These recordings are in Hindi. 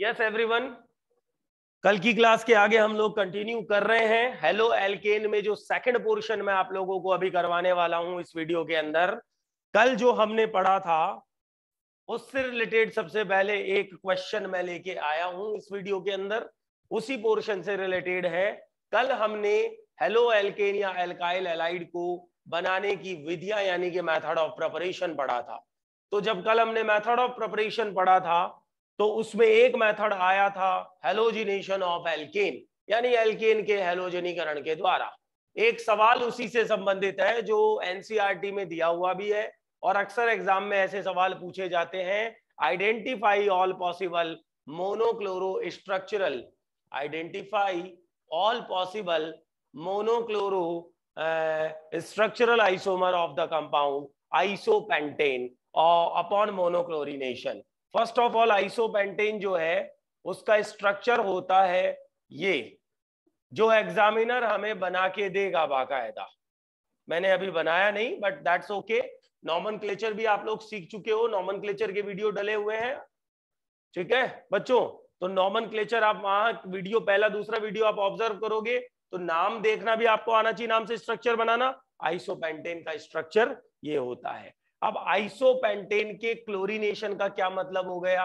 यस एवरीवन कल की क्लास के आगे हम लोग कंटिन्यू कर रहे हैं हेलो एलकेन में जो सेकंड पोर्शन में आप लोगों को अभी करवाने वाला हूं इस वीडियो के अंदर कल जो हमने पढ़ा था उससे रिलेटेड सबसे पहले एक क्वेश्चन मैं लेके आया हूं इस वीडियो के अंदर उसी पोर्शन से रिलेटेड है कल हमने हेलो एलकेन या एलकाइल एलाइड को बनाने की विधिया यानी कि मैथड ऑफ प्रपरेशन पढ़ा था तो जब कल हमने मैथड ऑफ प्रपरेशन पढ़ा था तो उसमें एक मेथड आया था हेलोजिनेशन ऑफ एल्केन यानी एल्केन के हेलोजनीकरण के द्वारा एक सवाल उसी से संबंधित है जो एनसीआर e में दिया हुआ भी है और अक्सर एग्जाम में ऐसे सवाल पूछे जाते हैं identify all possible monochloro structural identify all possible monochloro structural isomer of the compound isopentane upon monochlorination first of all isopentane जो है उसका स्ट्रक्चर होता है ये जो एग्जामिनर हमें बना के देगा बाकायदा मैंने अभी बनाया नहीं बट दैट्स ओके नॉमन भी आप लोग सीख चुके हो नॉमन के वीडियो डले हुए हैं ठीक है बच्चों तो नॉमन आप वहां वीडियो पहला दूसरा वीडियो आप ऑब्जर्व करोगे तो नाम देखना भी आपको आना चाहिए नाम से स्ट्रक्चर बनाना आइसोपेंटेन का स्ट्रक्चर ये होता है अब आइसोपेंटेन के क्लोरीनेशन का क्या मतलब हो गया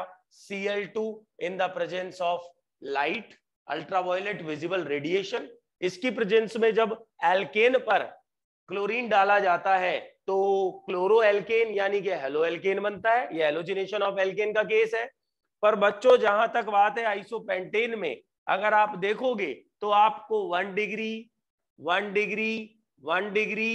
L two in the presence of light ultraviolet visible radiation इसकी प्रेजेंस में जब एल्केन पर क्लोरीन डाला जाता है तो क्लोरो एल्केन यानी कि हेलो एल्केन बनता है ये हेलोजिनेशन ऑफ एल्केन का केस है पर बच्चों जहां तक बात है आइसोपेंटेन में अगर आप देखोगे तो आपको one degree one degree one degree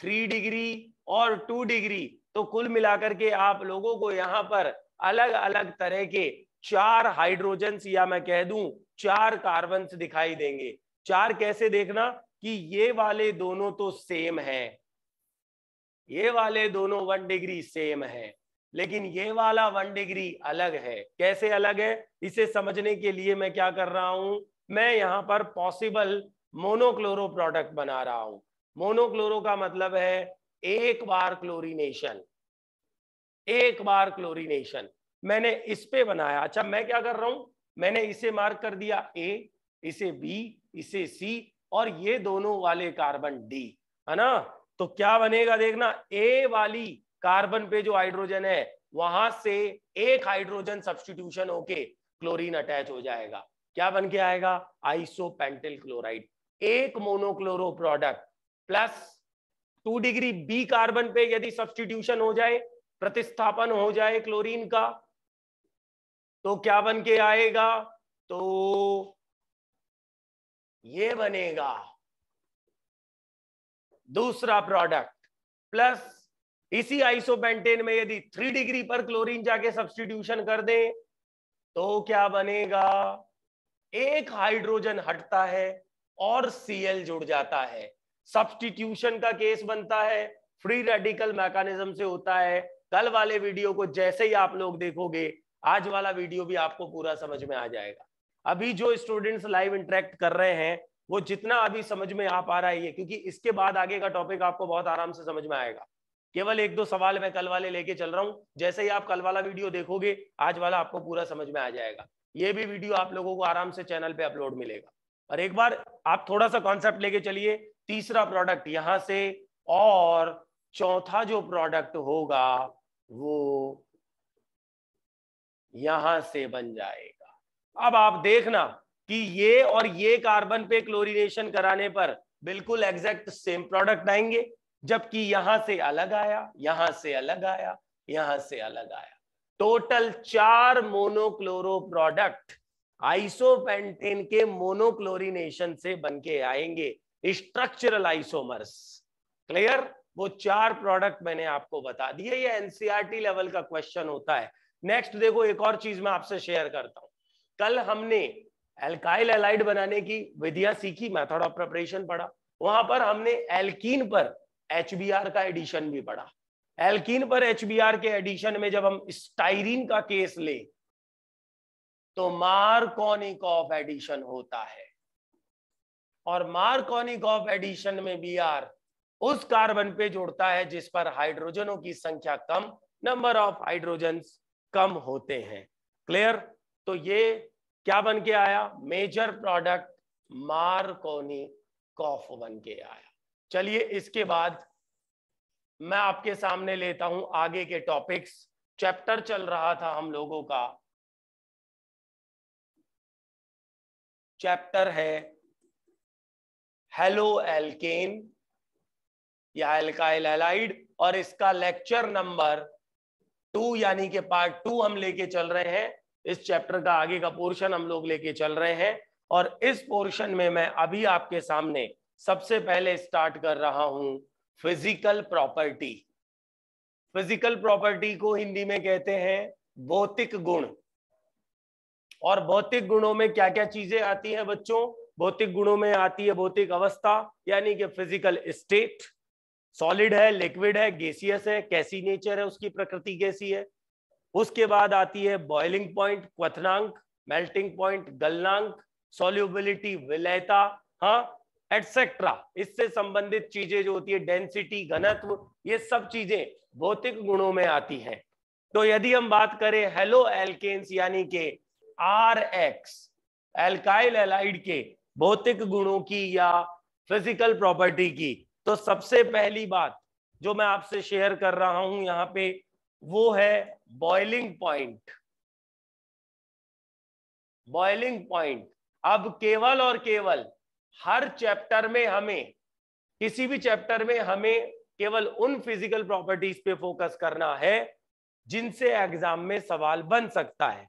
three degree और टू डिग्री तो कुल मिलाकर के आप लोगों को यहाँ पर अलग अलग तरह के चार हाइड्रोजन या मैं कह दू चार कार्बन दिखाई देंगे चार कैसे देखना कि ये वाले दोनों तो सेम है ये वाले दोनों वन डिग्री सेम है लेकिन ये वाला वन डिग्री अलग है कैसे अलग है इसे समझने के लिए मैं क्या कर रहा हूं मैं यहां पर पॉसिबल मोनोक्लोरो प्रोडक्ट बना रहा हूं मोनोक्लोरो का मतलब है एक बार क्लोरीनेशन एक बार क्लोरीनेशन मैंने इस पे बनाया अच्छा मैं क्या कर रहा हूं मैंने इसे मार्क कर दिया ए इसे बी इसे सी और ये दोनों वाले कार्बन डी है ना तो क्या बनेगा देखना ए वाली कार्बन पे जो हाइड्रोजन है वहां से एक हाइड्रोजन सब्सटीट्यूशन होके क्लोरीन अटैच हो जाएगा क्या बन के आएगा आइसोपेंटिल क्लोराइड एक monochloro product plus two degree B carbon पे यदि सब्सटीट्यूशन हो जाए प्रतिस्थापन हो जाए क्लोरीन का तो क्या बन के आएगा तो ये बनेगा दूसरा प्रोडक्ट प्लस इसी आइसोपेंटेन में यदि थ्री डिग्री पर क्लोरीन जाके सब्सटीट्यूशन कर दे तो क्या बनेगा एक हाइड्रोजन हटता है और सीएल जुड़ जाता है सब्सटीट्यूशन का केस बनता है फ्री रेडिकल मैकेनिज्म से होता है कल वाले वीडियो को जैसे ही आप लोग देखोगे आज वाला वीडियो भी आपको पूरा समझ में आ जाएगा अभी जो स्टूडेंट्स लाइव इंटरेक्ट कर रहे हैं वो जितना अभी समझ में आ पा रहा है क्योंकि इसके बाद आगे का टॉपिक आपको बहुत आराम से समझ में आएगा केवल एक दो सवाल मैं कल वाले लेके चल रहा हूँ जैसे ही आप कल वाला वीडियो देखोगे आज वाला आपको पूरा समझ में आ जाएगा ये भी वीडियो आप लोगों को आराम से चैनल पे अपलोड मिलेगा और एक बार आप थोड़ा सा कॉन्सेप्ट लेके चलिए तीसरा प्रोडक्ट यहां से और चौथा जो प्रोडक्ट होगा वो यहां से बन जाएगा अब आप देखना कि ये और ये कार्बन पे क्लोरीनेशन कराने पर बिल्कुल एग्जैक्ट सेम प्रोडक्ट आएंगे जबकि यहां से अलग आया यहां से अलग आया यहां से अलग आया टोटल चार मोनोक्लोरो प्रोडक्ट आइसोपेंटेन के मोनोक्लोरीनेशन से बनके आएंगे स्ट्रक्चरल आइसोमर्स क्लियर वो चार प्रोडक्ट मैंने आपको बता दिए ये एनसीआरटी लेवल e का क्वेश्चन होता है नेक्स्ट देखो एक और चीज मैं आपसे शेयर करता हूं कल हमने एल्काइल एलाइड बनाने की विधिया सीखी मेथड ऑफ प्रिपरेशन पढ़ा वहां पर हमने एल्कीन पर एच का एडिशन भी पढ़ा एल्कीन पर एच के एडिशन में जब हम स्टाइरीन का केस ले तो मार्कोनिक ऑफ एडिशन होता है और मार्कोनिक ऑफ एडिशन में बी आर उस कार्बन पे जोड़ता है जिस पर हाइड्रोजनों की संख्या कम नंबर ऑफ हाइड्रोजन कम होते हैं क्लियर तो ये क्या बन के आया मेजर प्रोडक्ट मार्कोनी कॉफ बन के आया चलिए इसके बाद मैं आपके सामने लेता हूं आगे के टॉपिक्स चैप्टर चल रहा था हम लोगों का चैप्टर है हेलो एल्केन या एल्काइल एलाइड और इसका लेक्चर नंबर टू यानी के पार्ट टू हम लेके चल रहे हैं इस चैप्टर का आगे का पोर्शन हम लोग लेके चल रहे हैं और इस पोर्शन में मैं अभी आपके सामने सबसे पहले स्टार्ट कर रहा हूं फिजिकल प्रॉपर्टी फिजिकल प्रॉपर्टी को हिंदी में कहते हैं भौतिक गुण और भौतिक गुणों में क्या क्या चीजें आती हैं बच्चों भौतिक गुणों में आती है भौतिक अवस्था यानी कि फिजिकल स्टेट सॉलिड है लिक्विड है गैसियस है कैसी नेचर है उसकी प्रकृति कैसी है उसके बाद आती है बॉइलिंग पॉइंट क्वनांक मेल्टिंग पॉइंट गलनांक सोल्यूबिलिटी विलयता हाँ एटसेट्रा इससे संबंधित चीजें जो होती है डेंसिटी घनत्व ये सब चीजें भौतिक गुणों में आती हैं तो यदि हम बात करें हेलो एल्केन्स यानी के आर एक्स एल्काइल एलाइड के भौतिक गुणों की या फिजिकल प्रॉपर्टी की तो सबसे पहली बात जो मैं आपसे शेयर कर रहा हूं यहां पे वो है बॉइलिंग पॉइंट बॉइलिंग पॉइंट अब केवल और केवल हर चैप्टर में हमें किसी भी चैप्टर में हमें केवल उन फिजिकल प्रॉपर्टीज पे फोकस करना है जिनसे एग्जाम में सवाल बन सकता है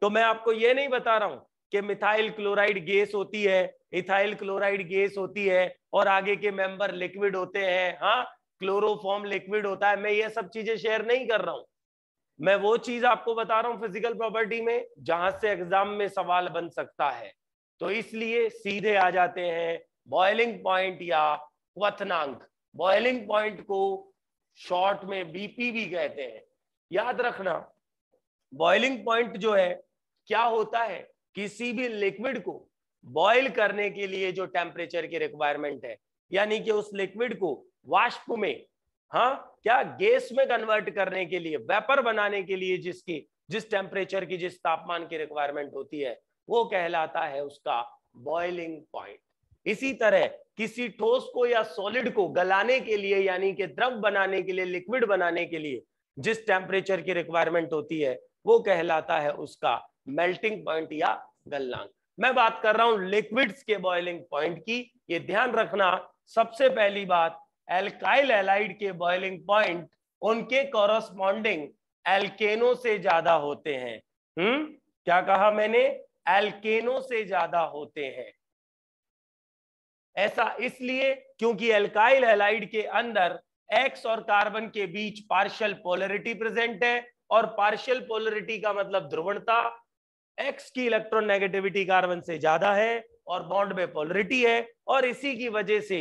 तो मैं आपको ये नहीं बता रहा हूं कि मिथाइल क्लोराइड गैस होती है इथाइल क्लोराइड गैस होती है और आगे के मेंबर लिक्विड होते हैं हाँ क्लोरोफॉर्म लिक्विड होता है मैं ये सब चीजें शेयर नहीं कर रहा हूं मैं वो चीज आपको बता रहा हूं फिजिकल प्रॉपर्टी में जहां से एग्जाम में सवाल बन सकता है तो इसलिए सीधे आ जाते हैं बॉइलिंग पॉइंट या क्वनांक बॉइलिंग पॉइंट को शॉर्ट में बीपी भी कहते हैं याद रखना बॉइलिंग पॉइंट जो है क्या होता है किसी भी लिक्विड को बॉइल करने के लिए जो टेम्परेचर की रिक्वायरमेंट है यानी कि उस लिक्विड को वाष्प में हाँ क्या गैस में कन्वर्ट करने के लिए वेपर बनाने के लिए जिसकी जिस टेम्परेचर की जिस तापमान की रिक्वायरमेंट होती है वो कहलाता है उसका बॉइलिंग पॉइंट इसी तरह किसी ठोस को या सॉलिड को गलाने के लिए यानी कि द्रव बनाने के लिए लिक्विड बनाने के लिए जिस टेम्परेचर की रिक्वायरमेंट होती है वो कहलाता है उसका मेल्टिंग पॉइंट या गलनांक मैं बात कर रहा हूं लिक्विड्स के बॉइलिंग पॉइंट की ये ध्यान रखना सबसे पहली बात एल्काइल एलाइड के बॉइलिंग पॉइंट उनके कॉरस्पॉन्डिंग एल्केनो से ज्यादा होते हैं हम्म क्या कहा मैंने एल्केनो से ज्यादा होते हैं ऐसा इसलिए क्योंकि एल्काइल एलाइड के अंदर एक्स और कार्बन के बीच पार्शियल पोलरिटी प्रेजेंट है और पार्शियल पोलरिटी का मतलब ध्रुवणता एक्स की इलेक्ट्रोनेगेटिविटी कार्बन से ज्यादा है और बॉन्ड में पोलरिटी है और इसी की वजह से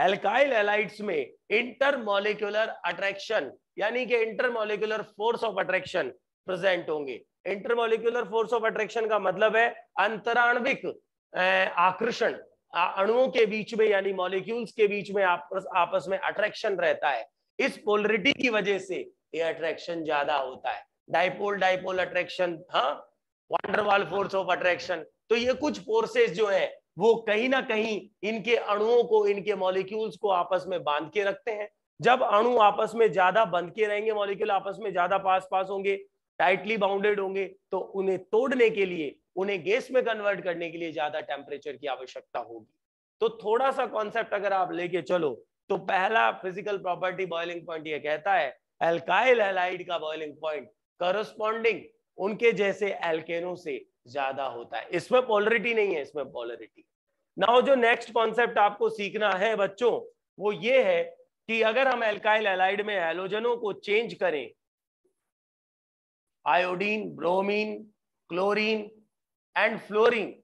एल्काइल एलाइट्स में इंटरमोलिकुलर अट्रैक्शन यानी कि intermolecular force of attraction present होंगे इंटरमोलिकुलर फोर्स ऑफ अट्रैक्शन का मतलब है अंतराणविक आकर्षण अणुओं के बीच में यानी मॉलिक्यूल्स के बीच में आपस आपस में अट्रैक्शन रहता है इस पोलरिटी की वजह से ये अट्रैक्शन ज्यादा होता है डाइपोल डाइपोल अट्रैक्शन हाँ वांडरवाल फोर्स ऑफ अट्रैक्शन तो ये कुछ फोर्सेस जो है वो कहीं ना कहीं इनके अणुओं को इनके मॉलिक्यूल्स को आपस में बांध के रखते हैं जब अणु आपस में ज्यादा बंध के रहेंगे मॉलिक्यूल आपस में ज्यादा पास पास होंगे टाइटली बाउंडेड होंगे तो उन्हें तोड़ने के लिए उन्हें गैस में कन्वर्ट करने के लिए ज्यादा टेम्परेचर की आवश्यकता होगी तो थोड़ा सा कॉन्सेप्ट अगर आप लेके चलो तो पहला फिजिकल प्रॉपर्टी बॉइलिंग पॉइंट ये कहता है एल्काइल एलाइड का बॉइलिंग पॉइंट करस्पॉन्डिंग उनके जैसे एल्केनों से ज्यादा होता है इसमें पोलरिटी नहीं है इसमें पोलरिटी नाउ जो नेक्स्ट कॉन्सेप्ट आपको सीखना है बच्चों वो ये है कि अगर हम एल्काइल एलाइड में एलोजनों को चेंज करें iodine bromine chlorine and fluorine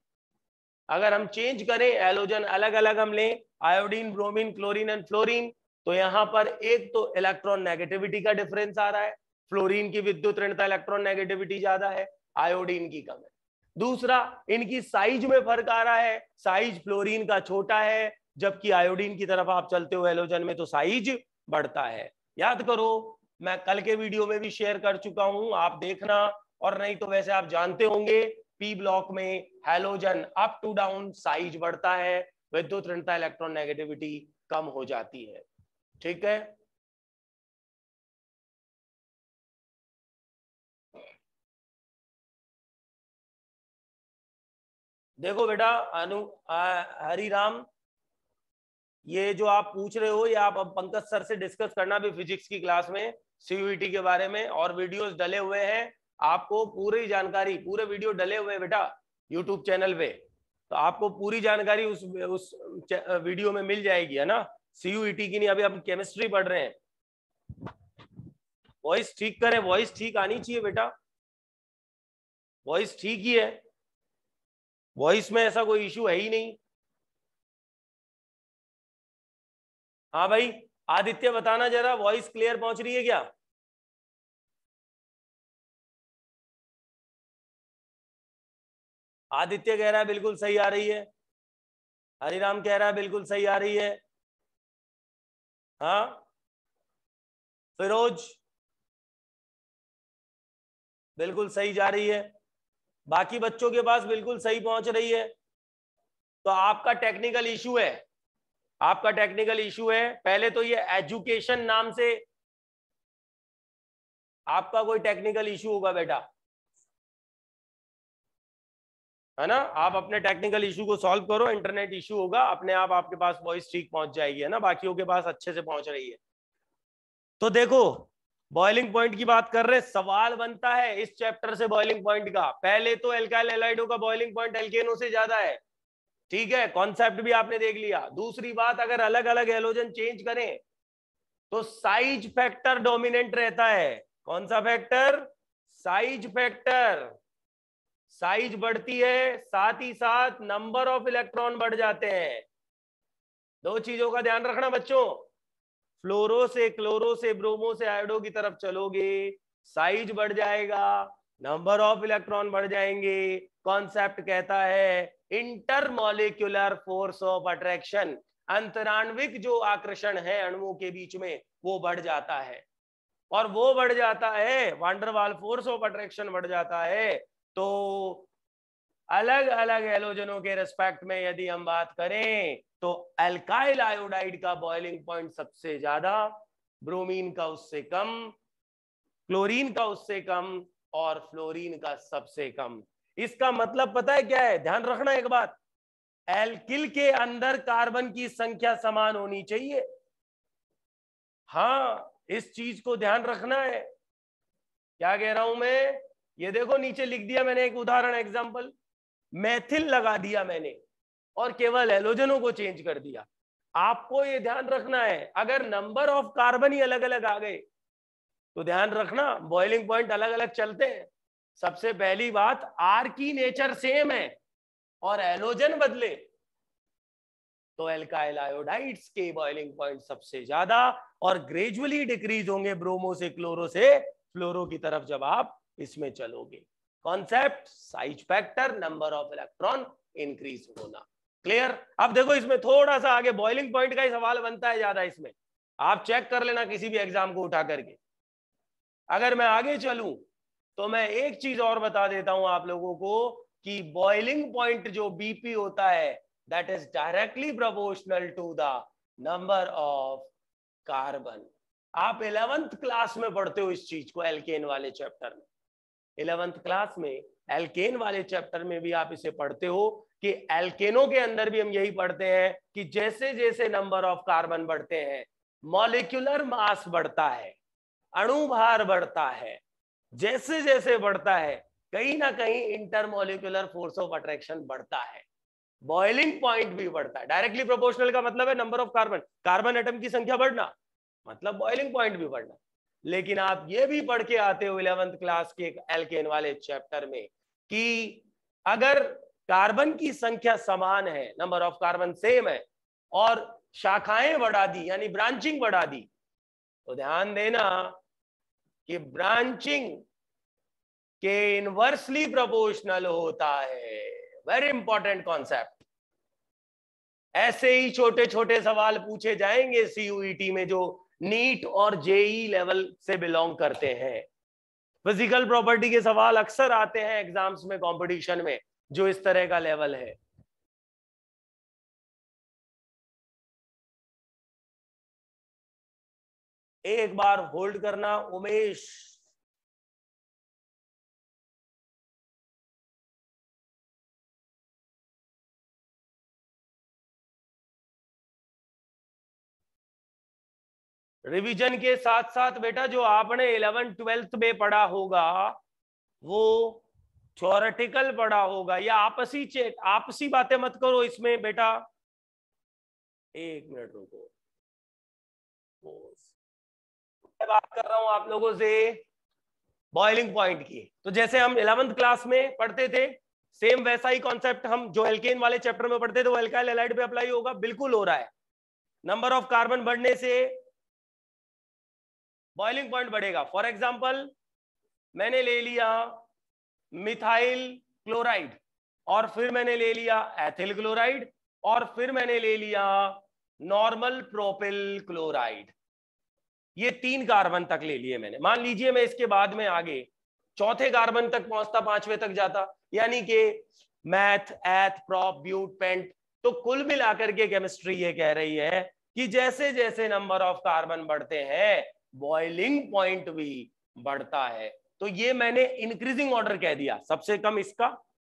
अगर हम चेंज करें एलोजन अलग अलग हम लें iodine bromine chlorine and fluorine तो यहां पर एक तो इलेक्ट्रॉन नेगेटिविटी का डिफरेंस आ रहा है फ्लोरीन की विद्युत ऋणता इलेक्ट्रॉन नेगेटिविटी ज्यादा है आयोडीन की कम है दूसरा इनकी साइज में फर्क आ रहा है साइज फ्लोरीन का छोटा है जबकि आयोडीन की तरफ आप चलते हो एलोजन में तो साइज बढ़ता है याद करो मैं कल के वीडियो में भी शेयर कर चुका हूं आप देखना और नहीं तो वैसे आप जानते होंगे पी ब्लॉक में halogen up to down size बढ़ता है विद्युत ऋणता इलेक्ट्रॉन नेगेटिविटी कम हो जाती है ठीक है देखो बेटा अनु हरी राम ये जो आप पूछ रहे हो या आप अब पंकज सर से डिस्कस करना भी फिजिक्स की क्लास में सीयूईटी e के बारे में और वीडियोस डले हुए हैं आपको पूरी जानकारी पूरे वीडियो डले हुए बेटा यूट्यूब चैनल पे तो आपको पूरी जानकारी उस उस वीडियो में मिल जाएगी है ना सीयूटी e की नहीं अभी हम केमिस्ट्री पढ़ रहे हैं वॉइस ठीक करें वॉइस ठीक आनी चाहिए बेटा वॉइस ठीक ही है वॉइस में ऐसा कोई इश्यू है ही नहीं हाँ भाई आदित्य बताना जरा वॉइस क्लियर पहुंच रही है क्या आदित्य कह रहा है बिल्कुल सही आ रही है हरिराम कह रहा है बिल्कुल सही आ रही है हाँ फिरोज बिल्कुल सही जा रही है बाकी बच्चों के पास बिल्कुल सही पहुंच रही है तो आपका टेक्निकल इशू है आपका टेक्निकल इशू है पहले तो ये एजुकेशन नाम से आपका कोई टेक्निकल इशू होगा बेटा है ना आप अपने टेक्निकल इशू को सॉल्व करो इंटरनेट इशू होगा अपने आप आपके पास वॉइस ठीक पहुंच जाएगी है ना बाकियों के पास अच्छे से पहुंच रही है तो देखो बॉइलिंग पॉइंट की बात कर रहे हैं सवाल बनता है इस चैप्टर से बॉइलिंग पॉइंट का पहले तो एल्काइल एलाइडो का बॉइलिंग पॉइंट एल्केनो से ज्यादा है ठीक है कॉन्सेप्ट भी आपने देख लिया दूसरी बात अगर अलग अलग एलोजन चेंज करें तो साइज फैक्टर डोमिनेंट रहता है कौन सा फैक्टर साइज फैक्टर साइज बढ़ती है साथ ही साथ नंबर ऑफ इलेक्ट्रॉन बढ़ जाते हैं दो चीजों का ध्यान रखना बच्चों फ्लोरो से क्लोरो से ब्रोमो से आयोडो की तरफ चलोगे साइज बढ़ जाएगा नंबर ऑफ इलेक्ट्रॉन बढ़ जाएंगे कॉन्सेप्ट कहता है इंटरमोलिकुलर फोर्स ऑफ अट्रैक्शन अंतरान्विक जो आकर्षण है अणुओं के बीच में वो बढ़ जाता है और वो बढ़ जाता है वांडरवाल फोर्स ऑफ अट्रैक्शन बढ़ जाता है तो अलग अलग एलोजनों के रेस्पेक्ट में यदि हम बात करें तो एल्काइल आयोडाइड का बॉइलिंग पॉइंट सबसे ज्यादा ब्रोमीन का उससे कम क्लोरीन का उससे कम और फ्लोरीन का सबसे कम इसका मतलब पता है क्या है ध्यान रखना एक बात एल्किल के अंदर कार्बन की संख्या समान होनी चाहिए हाँ इस चीज को ध्यान रखना है क्या कह रहा हूं मैं ये देखो नीचे लिख दिया मैंने एक उदाहरण एग्जाम्पल मैथिल लगा दिया मैंने और केवल एलोजनों को चेंज कर दिया आपको ये ध्यान रखना है अगर नंबर ऑफ कार्बन ही अलग अलग आ गए तो ध्यान रखना बॉइलिंग पॉइंट अलग अलग चलते हैं सबसे पहली बात आर की नेचर सेम है और एलोजन बदले तो एल्काइल आयोडाइड्स के बॉइलिंग पॉइंट सबसे ज्यादा और ग्रेजुअली डिक्रीज होंगे ब्रोमो से क्लोरो से फ्लोरो की तरफ जब आप इसमें चलोगे concept size factor number of electron increase होना क्लियर अब देखो इसमें थोड़ा सा आगे बॉइलिंग पॉइंट का ही सवाल बनता है ज्यादा इसमें आप चेक कर लेना किसी भी एग्जाम को उठा करके अगर मैं आगे चलू तो मैं एक चीज और बता देता हूं आप लोगों को कि बॉइलिंग पॉइंट जो बीपी होता है that is directly proportional to the number of carbon आप इलेवेंथ क्लास में पढ़ते हो इस चीज को एलकेन वाले चैप्टर में इलेवेंथ क्लास में एलकेन वाले चैप्टर में भी आप इसे पढ़ते हो कि एल्केनो के अंदर भी हम यही पढ़ते हैं कि जैसे जैसे नंबर ऑफ कार्बन बढ़ते हैं मॉलिक्यूलर मास बढ़ता है अणु भार बढ़ता है जैसे जैसे बढ़ता है कहीं ना कहीं इंटरमोलिकुलर फोर्स ऑफ अट्रैक्शन बढ़ता है बॉइलिंग पॉइंट भी बढ़ता है डायरेक्टली प्रोपोर्शनल का मतलब है number of carbon carbon atom की संख्या बढ़ना मतलब बॉइलिंग पॉइंट भी बढ़ना लेकिन आप ये भी पढ़ के आते हो इलेवंथ क्लास के एलकेन वाले चैप्टर में कि अगर कार्बन की संख्या समान है नंबर ऑफ कार्बन सेम है और शाखाएं बढ़ा दी यानी ब्रांचिंग बढ़ा दी तो ध्यान देना कि ब्रांचिंग के इनवर्सली प्रोपोर्शनल होता है वेरी इंपॉर्टेंट कॉन्सेप्ट ऐसे ही छोटे छोटे सवाल पूछे जाएंगे सीयूईटी e में जो नीट और जेई लेवल से बिलोंग करते हैं फिजिकल प्रॉपर्टी के सवाल अक्सर आते हैं एग्जाम्स में कंपटीशन में जो इस तरह का लेवल है एक बार होल्ड करना उमेश रिवीजन के साथ साथ बेटा जो आपने इलेवन ट्वेल्थ में पढ़ा होगा वो थ्योरेटिकल पढ़ा होगा या आपसी चेक आपसी बातें मत करो इसमें बेटा एक मिनट रुको मैं बात कर रहा हूं आप लोगों से बॉइलिंग पॉइंट की तो जैसे हम इलेवंथ क्लास में पढ़ते थे सेम वैसा ही कॉन्सेप्ट हम जो एल्केन वाले चैप्टर में पढ़ते थे वो एल्काइल एलाइड पे अप्लाई होगा बिल्कुल हो रहा है नंबर ऑफ कार्बन बढ़ने से बॉइलिंग पॉइंट बढ़ेगा फॉर एग्जाम्पल मैंने ले लिया मिथाइल क्लोराइड और फिर मैंने ले लिया एथिल क्लोराइड और फिर मैंने ले लिया नॉर्मल प्रोपिल क्लोराइड ये तीन कार्बन तक ले लिए मैंने मान लीजिए मैं इसके बाद में आगे चौथे कार्बन तक पहुंचता पांचवे तक जाता यानी कि मैथ एथ प्रॉप ब्यूट पेंट तो कुल मिलाकर के केमिस्ट्री ये कह रही है कि जैसे जैसे नंबर ऑफ कार्बन बढ़ते हैं बॉइलिंग पॉइंट भी बढ़ता है तो ये मैंने इंक्रीजिंग ऑर्डर कह दिया सबसे कम इसका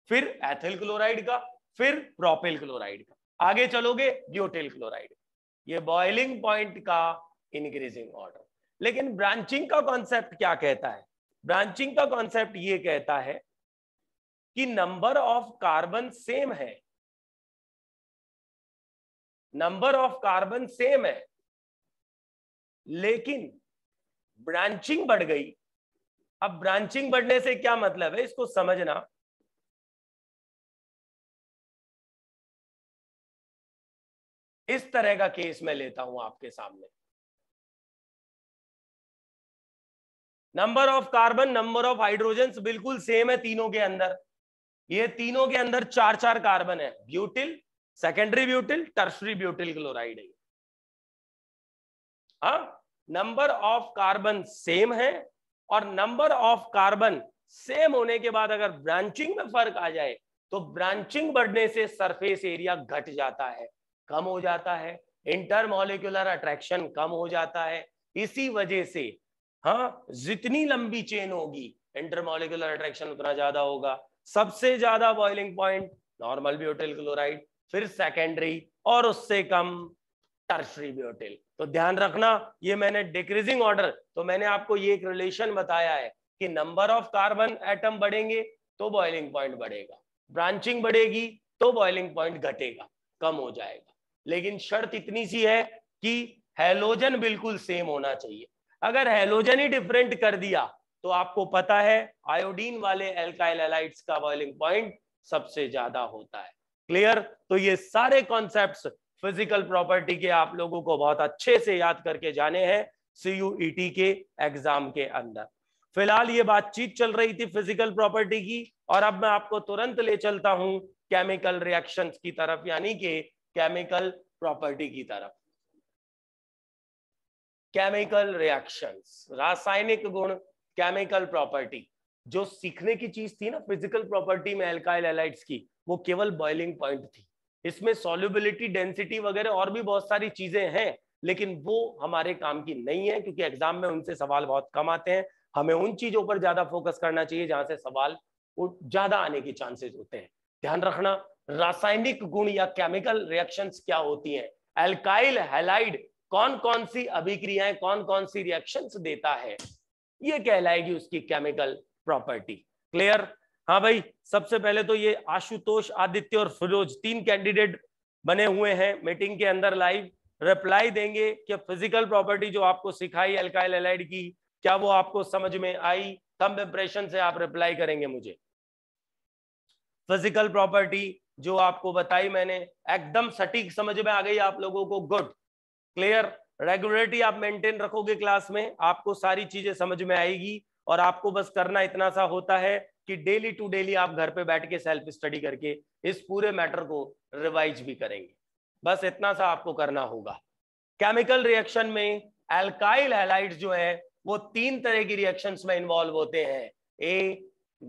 फिर एथिल क्लोराइड का फिर प्रोपेल क्लोराइड का आगे चलोगे ब्यूटेल क्लोराइड ये बॉइलिंग पॉइंट का इंक्रीजिंग ऑर्डर लेकिन ब्रांचिंग का कॉन्सेप्ट क्या कहता है ब्रांचिंग का कॉन्सेप्ट ये कहता है कि नंबर ऑफ कार्बन सेम है नंबर ऑफ कार्बन सेम है लेकिन ब्रांचिंग बढ़ गई अब ब्रांचिंग बढ़ने से क्या मतलब है इसको समझना इस तरह का केस मैं लेता हूं आपके सामने number of carbon number of hydrogen बिल्कुल सेम है तीनों के अंदर ये तीनों के अंदर चार चार कार्बन है butyl secondary butyl tertiary butyl chloride है नंबर ऑफ कार्बन सेम है और नंबर ऑफ कार्बन सेम होने के बाद अगर ब्रांचिंग में फर्क आ जाए तो ब्रांचिंग बढ़ने से सरफेस एरिया घट जाता है कम हो जाता है इंटरमोलिकुलर अट्रैक्शन कम हो जाता है इसी वजह से हाँ जितनी लंबी चेन होगी इंटरमोलिकुलर अट्रैक्शन उतना ज्यादा होगा सबसे ज्यादा boiling point normal butyl chloride फिर सेकेंडरी और उससे कम टर्शरी ब्यूटिल तो ध्यान रखना ये मैंने डिक्रीजिंग ऑर्डर तो मैंने आपको ये एक रिलेशन बताया है कि नंबर ऑफ कार्बन एटम बढ़ेंगे तो बॉइलिंग पॉइंट बढ़ेगा ब्रांचिंग बढ़ेगी तो बॉइलिंग पॉइंट घटेगा कम हो जाएगा लेकिन शर्त इतनी सी है कि हेलोजन बिल्कुल सेम होना चाहिए अगर हेलोजन ही डिफरेंट कर दिया तो आपको पता है आयोडीन वाले एल्काइल एलाइट्स का बॉइलिंग पॉइंट सबसे ज्यादा होता है क्लियर तो ये सारे कॉन्सेप्ट्स फिजिकल प्रॉपर्टी के आप लोगों को बहुत अच्छे से याद करके जाने हैं सीयूईटी e के एग्जाम के अंदर फिलहाल ये बातचीत चल रही थी फिजिकल प्रॉपर्टी की और अब मैं आपको तुरंत ले चलता हूं केमिकल रिएक्शंस की तरफ यानी कि केमिकल प्रॉपर्टी की तरफ केमिकल रिएक्शंस रासायनिक गुण केमिकल प्रॉपर्टी जो सीखने की चीज थी ना फिजिकल प्रॉपर्टी में एल्काइल एलाइट्स की वो केवल बॉइलिंग पॉइंट थी इसमें सॉल्युबिलिटी डेंसिटी वगैरह और भी बहुत सारी चीजें हैं लेकिन वो हमारे काम की नहीं है क्योंकि एग्जाम में उनसे सवाल बहुत कम आते हैं हमें उन चीजों पर ज्यादा फोकस करना चाहिए जहां से सवाल ज्यादा आने के चांसेस होते हैं ध्यान रखना रासायनिक गुण या केमिकल रिएक्शंस क्या होती हैं एल्काइल हेलाइड कौन कौन सी अभिक्रियाएं कौन कौन सी रिएक्शंस देता है ये कहलाएगी उसकी केमिकल प्रॉपर्टी क्लियर हाँ भाई सबसे पहले तो ये आशुतोष आदित्य और फिरोज तीन कैंडिडेट बने हुए हैं मीटिंग के अंदर लाइव रिप्लाई देंगे कि फिजिकल प्रॉपर्टी जो आपको सिखाई अल्काइल एलाइड की क्या वो आपको समझ में आई कम इंप्रेशन से आप रिप्लाई करेंगे मुझे फिजिकल प्रॉपर्टी जो आपको बताई मैंने एकदम सटीक समझ में आ गई आप लोगों को गुड क्लियर रेगुलरिटी आप मेंटेन रखोगे क्लास में आपको सारी चीजें समझ में आएगी और आपको बस करना इतना सा होता है कि डेली टू डेली आप घर पे बैठ के सेल्फ स्टडी करके इस पूरे मैटर को रिवाइज भी करेंगे बस इतना सा आपको करना होगा केमिकल रिएक्शन में एल्काइल हेलाइट जो है वो तीन तरह की रिएक्शन में इन्वॉल्व होते हैं A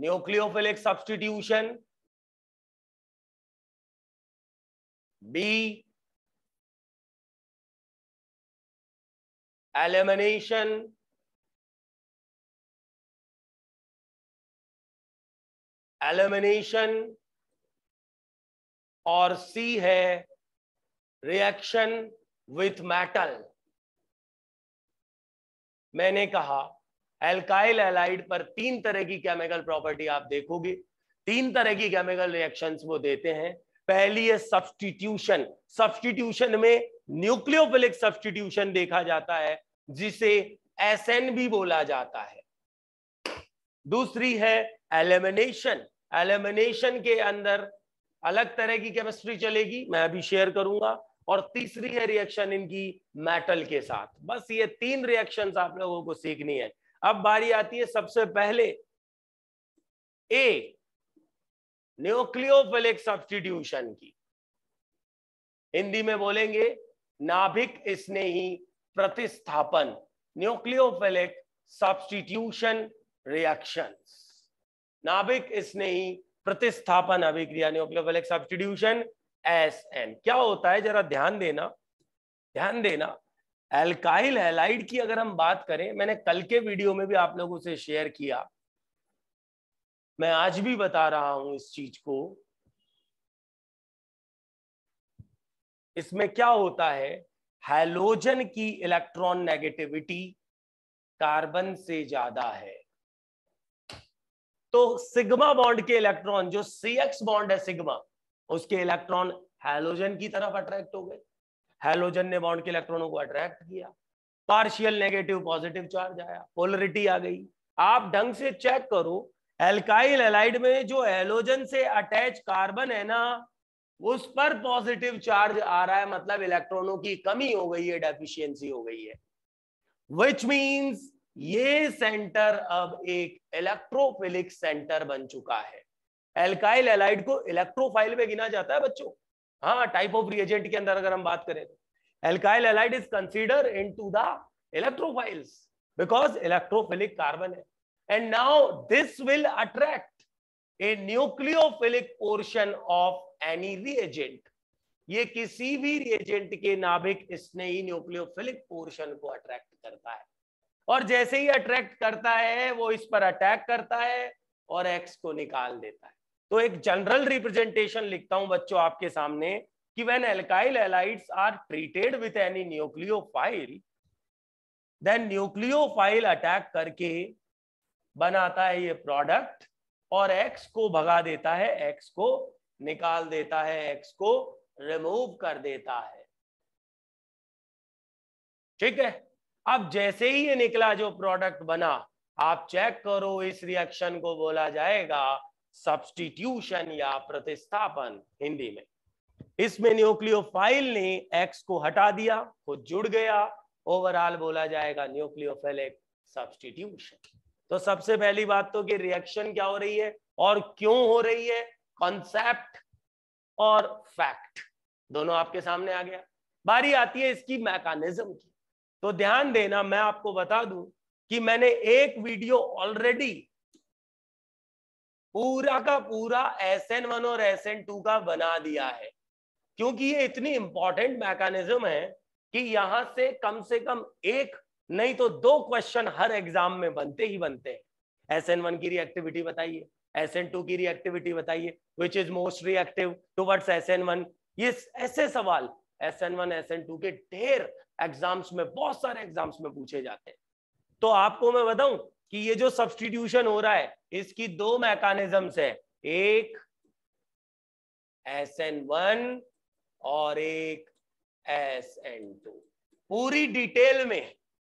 nucleophilic substitution B elimination elimination और सी है रिएक्शन विथ मेटल मैंने कहा एल्काइल एलाइड पर तीन तरह की केमिकल प्रॉपर्टी आप देखोगे तीन तरह की केमिकल रिएक्शंस वो देते हैं पहली है सब्सटीट्यूशन सब्सटीट्यूशन में न्यूक्लियोफिलिक सब्सटीट्यूशन देखा जाता है जिसे एसएन भी बोला जाता है दूसरी है एलिमिनेशन एलिमिनेशन के अंदर अलग तरह की केमिस्ट्री चलेगी मैं अभी शेयर करूंगा और तीसरी है रिएक्शन इनकी मेटल के साथ बस ये तीन रिएक्शंस आप लोगों को सीखनी है अब बारी आती है सबसे पहले ए न्यूक्लियोफिलिक सब्सटीट्यूशन की हिंदी में बोलेंगे नाभिक स्नेही प्रतिस्थापन न्यूक्लियोफिलिक सब्सटीट्यूशन रिएक्शंस नाभिक स्नेही प्रतिस्थापन अभिक्रिया न्यूक्लियोफिलिक सब्सटीट्यूशन एस एन क्या होता है जरा ध्यान देना ध्यान देना एल्काइल हेलाइड की अगर हम बात करें मैंने कल के वीडियो में भी आप लोगों से शेयर किया मैं आज भी बता रहा हूं इस चीज को इसमें क्या होता है हेलोजन की इलेक्ट्रॉन नेगेटिविटी कार्बन से ज्यादा है तो सिग्मा बॉन्ड के इलेक्ट्रॉन जो सी एक्स बॉन्ड है सिग्मा उसके इलेक्ट्रॉन हेलोजन की तरफ अट्रैक्ट हो गए हेलोजन ने बॉन्ड के इलेक्ट्रॉनों को अट्रैक्ट किया पार्शियल नेगेटिव पॉजिटिव चार्ज आया पोलरिटी आ गई आप ढंग से चेक करो एल्काइल एलाइड में जो हेलोजन से अटैच कार्बन है ना उस पर पॉजिटिव चार्ज आ रहा है मतलब इलेक्ट्रॉनों की कमी हो गई है डेफिशियंसी हो गई है विच मीन्स ये सेंटर अब एक इलेक्ट्रोफिलिक सेंटर बन चुका है एल्काइल एलाइड को इलेक्ट्रोफाइल में गिना जाता है बच्चों हाँ टाइप ऑफ रिएजेंट के अंदर अगर हम बात करें तो alkyl halide is consider into the electrophiles because electrophilic carbon है and now this will attract a nucleophilic portion of any reagent ये किसी भी रिएजेंट के नाभिक ही न्यूक्लियोफिलिक पोर्शन को अट्रैक्ट करता है और जैसे ही अट्रैक्ट करता है वो इस पर अटैक करता है और एक्स को निकाल देता है तो एक जनरल रिप्रेजेंटेशन लिखता हूं बच्चों आपके सामने कि when alkyl halides are treated with any nucleophile then nucleophile attack करके बनाता है ये प्रोडक्ट और एक्स को भगा देता है एक्स को निकाल देता है एक्स को रिमूव कर देता है ठीक है अब जैसे ही ये निकला जो प्रोडक्ट बना आप चेक करो इस रिएक्शन को बोला जाएगा सब्सटीट्यूशन या प्रतिस्थापन हिंदी में इसमें न्यूक्लियोफाइल ने एक्स को हटा दिया खुद जुड़ गया ओवरऑल बोला जाएगा न्यूक्लियोफेलिक सब्सटीट्यूशन तो सबसे पहली बात तो कि रिएक्शन क्या हो रही है और क्यों हो रही है कॉन्सेप्ट और फैक्ट दोनों आपके सामने आ गया बारी आती है इसकी मैकानिज्म की तो ध्यान देना मैं आपको बता दूं कि मैंने एक वीडियो ऑलरेडी पूरा का पूरा एस एन वन और एस एन टू का बना दिया है क्योंकि ये इतनी इंपॉर्टेंट मैकेनिज्म है कि यहां से कम से कम एक नहीं तो दो क्वेश्चन हर एग्जाम में बनते ही बनते हैं एस एन वन की रिएक्टिविटी बताइए एस एन टू की रिएक्टिविटी बताइए which is most reactive towards S N one ये ऐसे सवाल S N one S N two के ढेर एग्जाम्स में बहुत सारे एग्जाम्स में पूछे जाते हैं तो आपको मैं बताऊं कि ये जो सब्सटीट्यूशन हो रहा है इसकी दो मैकानिज्म है एक एस एन वन और एक एस एन टू पूरी डिटेल में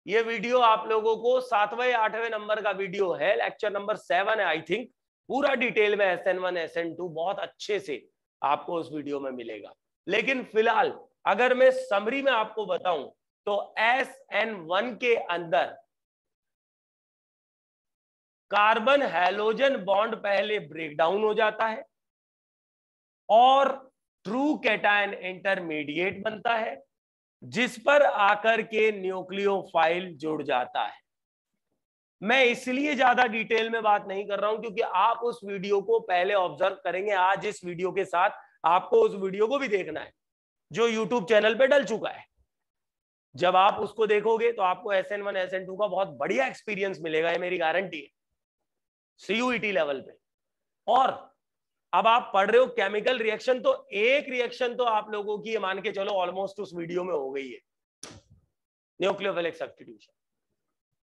ये वीडियो आप लोगों को सातवें आठवें नंबर का वीडियो है लेक्चर नंबर सेवन है आई थिंक पूरा डिटेल में S N one S N two बहुत अच्छे से आपको उस वीडियो में मिलेगा लेकिन फिलहाल अगर मैं समरी में आपको बताऊं तो एस एन वन के अंदर कार्बन हेलोजन बॉन्ड पहले ब्रेकडाउन हो जाता है और ट्रू कैटाइन इंटरमीडिएट बनता है जिस पर आकर के न्यूक्लियोफाइल जुड़ जाता है मैं इसलिए ज्यादा डिटेल में बात नहीं कर रहा हूं क्योंकि आप उस वीडियो को पहले ऑब्जर्व करेंगे आज इस वीडियो के साथ आपको उस वीडियो को भी देखना है जो YouTube चैनल पे डल चुका है जब आप उसको देखोगे तो आपको S N one S N two का बहुत बढ़िया एक्सपीरियंस मिलेगा ये मेरी गारंटी है सीयूईटी लेवल e पे और अब आप पढ़ रहे हो केमिकल रिएक्शन तो एक रिएक्शन तो आप लोगों की ये मान के चलो ऑलमोस्ट उस वीडियो में हो गई है न्यूक्लियोफेलिक सब्सटीट्यूशन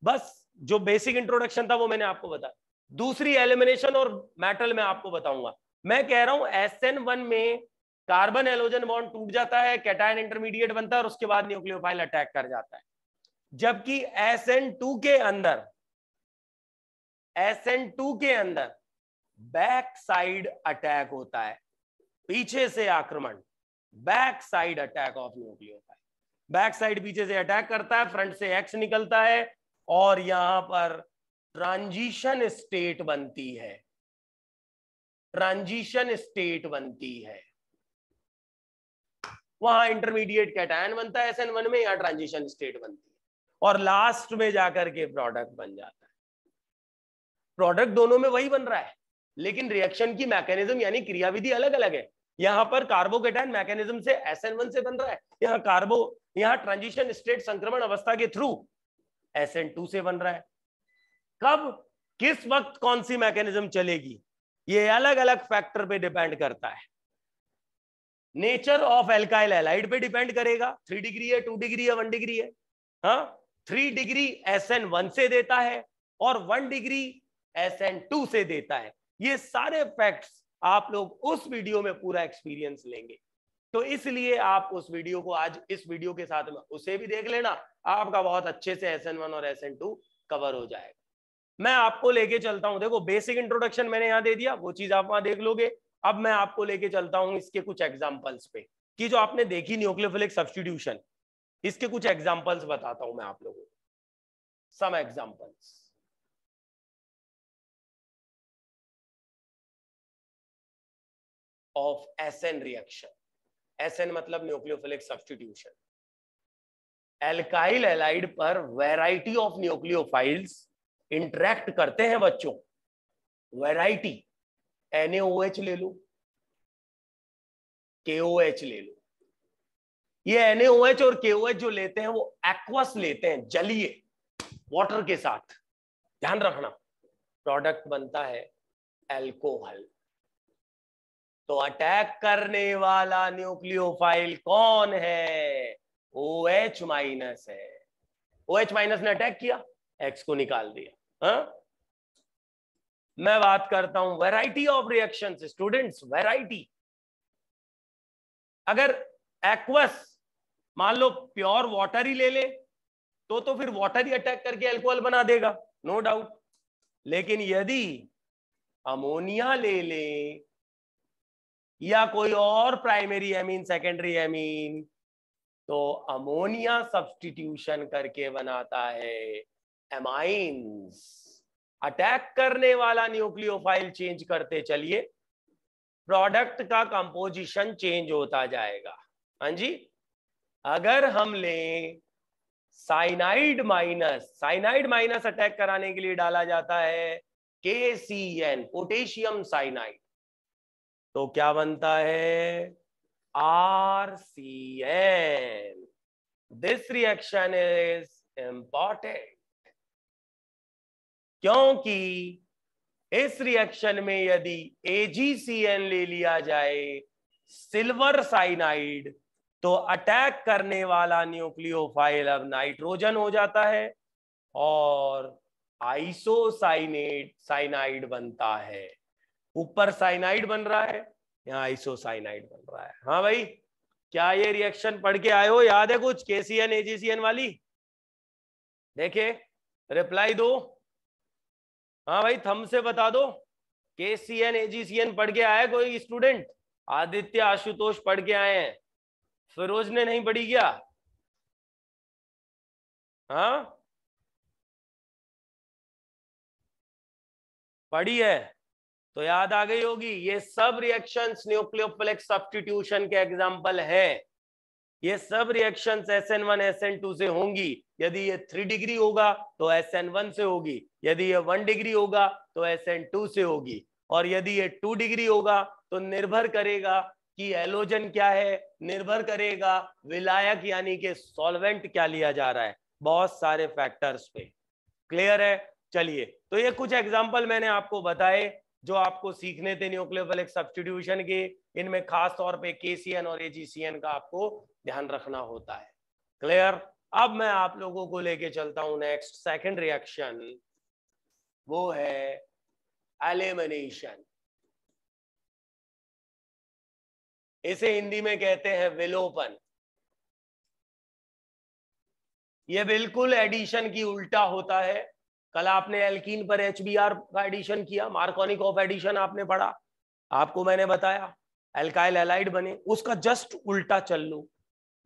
बस जो बेसिक इंट्रोडक्शन था वो मैंने आपको बताया दूसरी एलिमिनेशन और मेटल में आपको बताऊंगा मैं कह रहा हूं एस एन वन में कार्बन एलोजन बॉन्ड टूट जाता है कैटायन इंटरमीडिएट बनता है और उसके बाद न्यूक्लियोफाइल अटैक कर जाता है जबकि एस के अंदर एस के अंदर बैक साइड अटैक होता है पीछे से आक्रमण back side attack of nucleophile back side पीछे से अटैक करता है फ्रंट से एक्स निकलता है और यहां पर ट्रांजिशन स्टेट बनती है ट्रांजिशन स्टेट बनती है वहां इंटरमीडिएट कैटायन बनता है एस वन में यहाँ ट्रांजिशन स्टेट बनती है और लास्ट में जाकर के प्रोडक्ट बन जाता है प्रोडक्ट दोनों में वही बन रहा है लेकिन रिएक्शन की मैकेनिज्म यानी क्रियाविधि अलग अलग है यहाँ पर कार्बोकेटाइन मैकेनिज्म से एस एन वन से बन रहा है यहाँ कार्बो यहाँ ट्रांजिशन स्टेट संक्रमण अवस्था के थ्रू एस एन टू से बन रहा है कब किस वक्त कौन सी मैकेनिज्म चलेगी ये अलग अलग फैक्टर पे डिपेंड करता है नेचर ऑफ एल्काइल एलाइड पे डिपेंड करेगा थ्री डिग्री है टू डिग्री है वन डिग्री है हाँ three degree S N one से देता है और one degree S N two से देता है ये सारे फैक्ट्स आप लोग उस वीडियो में पूरा एक्सपीरियंस लेंगे तो इसलिए आप उस वीडियो को आज इस वीडियो के साथ में उसे भी देख लेना आपका बहुत अच्छे से एस एन वन और एस एन टू कवर हो जाएगा मैं आपको लेके चलता हूं देखो बेसिक इंट्रोडक्शन मैंने यहाँ दे दिया वो चीज आप वहां देख लोगे अब मैं आपको लेके चलता हूं इसके कुछ एग्जाम्पल्स पे कि जो आपने देखी न्यूक्लियोफिलिक सब्सटीट्यूशन इसके कुछ एग्जाम्पल्स बताता हूं मैं आप लोगों को some examples of S N reaction S N मतलब न्यूक्लियोफिलिक सब्सटीट्यूशन एल्काइल एलाइड पर वैरायटी ऑफ न्यूक्लियोफाइल्स इंटरेक्ट करते हैं बच्चों वैरायटी एन ले लो के ले लो ये एन और के जो लेते हैं वो एक्वस लेते हैं जलीय वाटर के साथ ध्यान रखना प्रोडक्ट बनता है एल्कोहल तो अटैक करने वाला न्यूक्लियोफाइल कौन है ओ एच माइनस है ओ एच माइनस ने अटैक किया एक्स को निकाल दिया हा? मैं बात करता हूं variety of reaction students variety अगर एक्वस मान लो प्योर वाटर ही ले ले तो तो फिर वाटर ही अटैक करके अल्कोहल बना देगा नो no डाउट लेकिन यदि अमोनिया ले ले या कोई और प्राइमरी एमीन सेकेंडरी एमीन तो अमोनिया सब्सटीट्यूशन करके बनाता है एमाइंस अटैक करने वाला न्यूक्लियोफाइल चेंज करते चलिए प्रोडक्ट का कंपोजिशन चेंज होता जाएगा हाँ जी अगर हम लें cyanide minus cyanide minus attack कराने के लिए डाला जाता है के सी एन पोटेशियम साइनाइड तो क्या बनता है R C N this reaction is important क्योंकि इस रिएक्शन में यदि एजीसीएन ले लिया जाए सिल्वर साइनाइड तो अटैक करने वाला न्यूक्लियोफाइल अब नाइट्रोजन हो जाता है और आइसोसाइनेट साइनाइड बनता है ऊपर साइनाइड बन रहा है यहाँ आइसोसाइनाइड बन रहा है हाँ भाई क्या ये रिएक्शन पढ़ के आए हो याद है कुछ केसीएन एजीसीएन वाली देखे रिप्लाई दो हाँ भाई थम से बता दो के C N A ji C N पढ़ के आया कोई स्टूडेंट आदित्य आशुतोष पढ़ के आए हैं फिरोज ने नहीं पढ़ी क्या हाँ पढ़ी है तो याद आ गई होगी ये सब रिएक्शंस न्यूक्लियोप्लेक्स सब्सटीट्यूशन के एग्जांपल हैं ये सब reaction S N one S N two से होंगी यदि ये थ्री डिग्री होगा तो एस एन वन से होगी यदि ये वन डिग्री होगा तो एस एन टू से होगी और यदि ये टू डिग्री होगा तो निर्भर करेगा कि एलोजन क्या है निर्भर करेगा विलायक यानी के सॉल्वेंट क्या लिया जा रहा है बहुत सारे फैक्टर्स पे क्लियर है चलिए तो ये कुछ एग्जाम्पल मैंने आपको बताए जो आपको सीखने थे न्यूक्लियोफिलिक सब्सटीट्यूशन के इनमें खास तौर पे केसीएन और एजीसीएन का आपको ध्यान रखना होता है क्लियर अब मैं आप लोगों को लेके चलता हूं नेक्स्ट सेकंड रिएक्शन वो है एलिमिनेशन इसे हिंदी में कहते हैं विलोपन यह बिल्कुल एडिशन की उल्टा होता है कल आपने एल्कीन पर एच का एडिशन किया मार्कोनिक ऑफ एडिशन आपने पढ़ा आपको मैंने बताया एल्काइल एलाइड बने उसका जस्ट उल्टा चल लू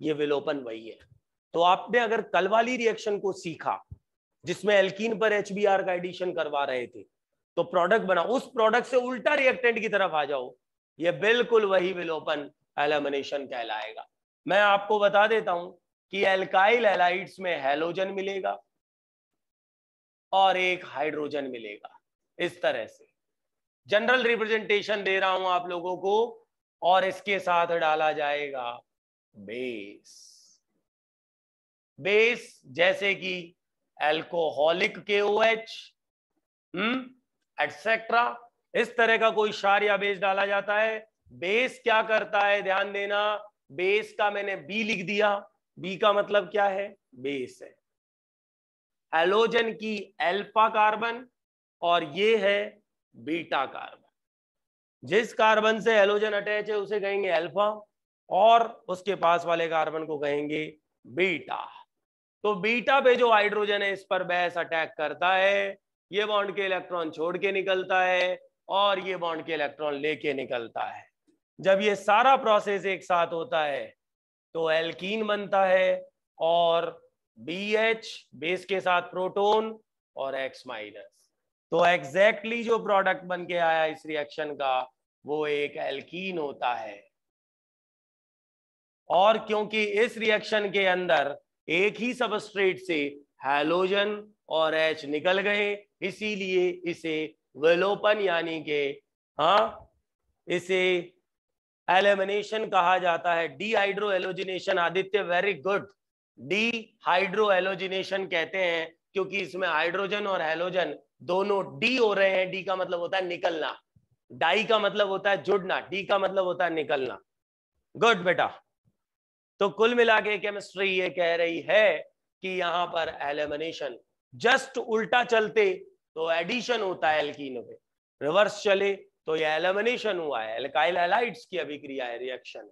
ये विलोपन वही है तो आपने अगर कल वाली रिएक्शन को सीखा जिसमें एल्किन पर एच का एडिशन करवा रहे थे तो प्रोडक्ट बना उस प्रोडक्ट से उल्टा रिएक्टेंट की तरफ आ जाओ ये बिल्कुल वही विलोपन एलमिनेशन कहलाएगा मैं आपको बता देता हूं कि एल्काइल एलाइड्स में हेलोजन मिलेगा और एक हाइड्रोजन मिलेगा इस तरह से जनरल रिप्रेजेंटेशन दे रहा हूं आप लोगों को और इसके साथ डाला जाएगा बेस बेस जैसे कि एल्कोहलिक के ओ एच एटसेट्रा इस तरह का कोई शार या बेस डाला जाता है बेस क्या करता है ध्यान देना बेस का मैंने बी लिख दिया बी का मतलब क्या है बेस है एलोजन की एल्फा कार्बन और ये है बीटा कार्बन जिस कार्बन से एलोजन अटैच है उसे कहेंगे एल्फा और उसके पास वाले कार्बन को कहेंगे बीटा तो बीटा पे जो हाइड्रोजन है इस पर बैस अटैक करता है ये बॉन्ड के इलेक्ट्रॉन छोड़ के निकलता है और ये बॉन्ड के इलेक्ट्रॉन लेके निकलता है जब ये सारा प्रोसेस एक साथ होता है तो एल्कीन बनता है और बी एच बेस के साथ प्रोटोन और एक्स माइनस तो एग्जैक्टली exactly जो प्रोडक्ट बन के आया इस रिएक्शन का वो एक एल्कीन होता है और क्योंकि इस रिएक्शन के अंदर एक ही सबस्ट्रेट से हेलोजन और एच निकल गए इसीलिए इसे विलोपन यानी के हा इसे एलिमिनेशन कहा जाता है dehydrohalogenation Aditya very good dehydrohalogenation कहते हैं क्योंकि इसमें हाइड्रोजन और हेलोजन दोनों डी हो रहे हैं डी का मतलब होता है निकलना डाई का मतलब होता है जुड़ना डी का मतलब होता है निकलना गुड बेटा तो कुल मिला के केमिस्ट्री ये कह रही है कि यहां पर एलिमिनेशन जस्ट उल्टा चलते तो एडिशन होता है एल्कीन पे रिवर्स चले तो ये एलिमिनेशन हुआ है एल्काइल एलाइड्स की अभिक्रिया है रिएक्शन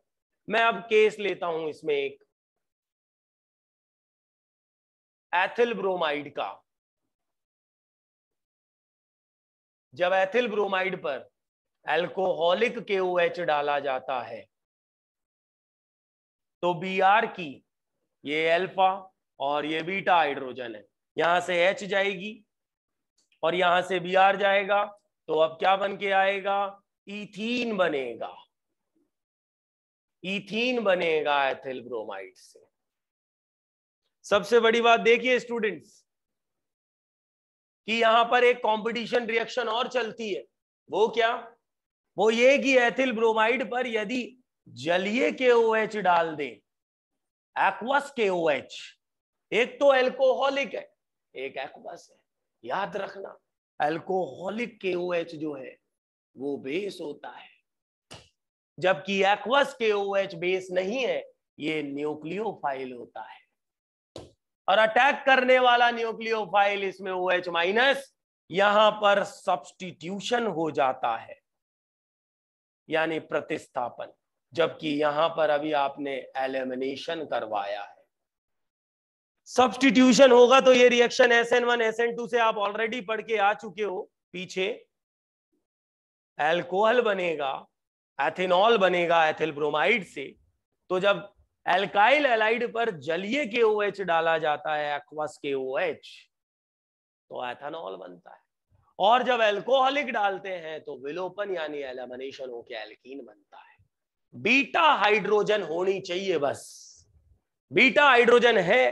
मैं अब केस लेता हूं इसमें एक एथिल ब्रोमाइड का जब एथिल ब्रोमाइड पर एल्कोहलिक के ओ डाला जाता है तो बी आर की ये अल्फा और ये बीटा हाइड्रोजन है यहां से एच जाएगी और यहां से बी आर जाएगा तो अब क्या बन के आएगा इथीन बनेगा इथीन बनेगा एथिल ब्रोमाइड से सबसे बड़ी बात देखिए स्टूडेंट्स कि यहां पर एक कंपटीशन रिएक्शन और चलती है वो क्या वो ये कि एथिल ब्रोमाइड पर यदि जलीय के ओ एच डाल दे एक्वस के ओ एच एक तो एल्कोहलिक है एक एक्वस है याद रखना एल्कोहलिक के ओ एच जो है वो बेस होता है जबकि एक्वस के ओ एच बेस नहीं है ये न्यूक्लियोफाइल होता है और अटैक करने वाला न्यूक्लियोफाइल इसमें ओ एच माइनस यहां पर सब्सटीट्यूशन हो जाता है यानी प्रतिस्थापन जबकि यहां पर अभी आपने एलिमिनेशन करवाया है सब्सटीट्यूशन होगा तो ये reaction S N one S N two से आप ऑलरेडी पढ़ के आ चुके हो पीछे एल्कोहल बनेगा एथेनॉल बनेगा एथिल ब्रोमाइड से तो जब एल्काइल एलाइड पर जलीय के ओ एच डाला जाता है एक्वस के ओ एच तो एथेनॉल बनता है और जब एल्कोहलिक डालते हैं तो विलोपन यानी एलिमिनेशन होकर एल्कीन बनता है बीटा हाइड्रोजन होनी चाहिए बस बीटा हाइड्रोजन है